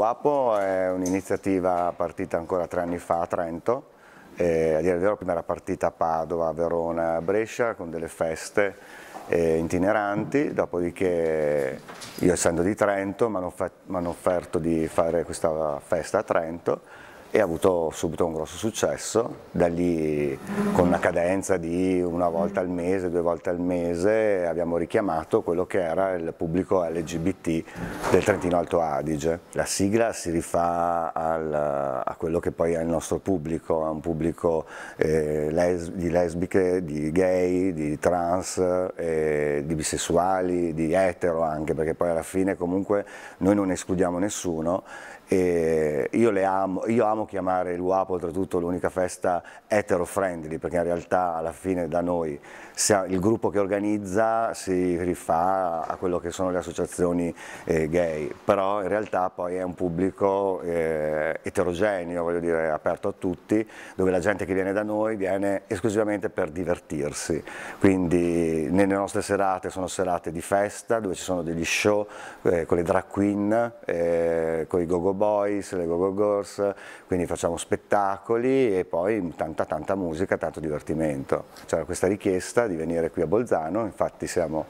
WAPO è un'iniziativa partita ancora tre anni fa a Trento, eh, a dire il vero prima era partita a Padova, Verona, Brescia con delle feste eh, itineranti, dopodiché io essendo di Trento mi hanno offerto di fare questa festa a Trento e ha avuto subito un grosso successo, da lì con una cadenza di una volta al mese, due volte al mese abbiamo richiamato quello che era il pubblico LGBT del Trentino Alto Adige. La sigla si rifà al, a quello che poi è il nostro pubblico, è un pubblico eh, les, di lesbiche, di gay, di trans, eh, di bisessuali, di etero anche, perché poi alla fine comunque noi non escludiamo nessuno e io le amo, io amo chiamare l'UAP oltretutto l'unica festa etero friendly perché in realtà alla fine da noi il gruppo che organizza si rifà a quello che sono le associazioni eh, gay, però in realtà poi è un pubblico eh, eterogeneo, voglio dire aperto a tutti, dove la gente che viene da noi viene esclusivamente per divertirsi, quindi nelle nostre serate sono serate di festa dove ci sono degli show eh, con le drag queen, eh, con i go-go boys, le go-go Gogors, quindi facciamo spettacoli e poi tanta tanta musica, tanto divertimento. C'era questa richiesta di venire qui a Bolzano, infatti siamo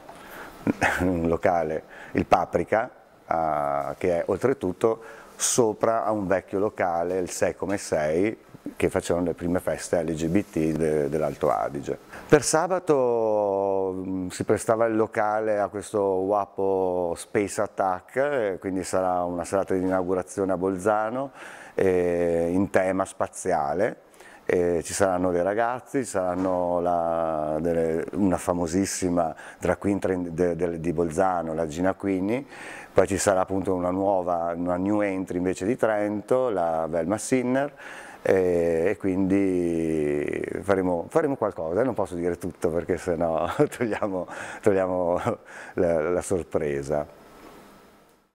in un locale, il Paprika, uh, che è oltretutto sopra a un vecchio locale, il 6 come 6, che facevano le prime feste LGBT de, dell'Alto Adige. Per sabato Mm, si prestava il locale a questo WAPO Space Attack, eh, quindi sarà una serata di inaugurazione a Bolzano eh, in tema spaziale. Eh, ci saranno dei ragazzi, ci saranno la, delle, una famosissima drag queen de, de, di Bolzano, la Gina Quini, poi ci sarà appunto una nuova, una new entry invece di Trento, la Velma Sinner, e, quindi faremo, faremo, qualcosa, non posso dire tutto perché sennò togliamo, togliamo la, la sorpresa.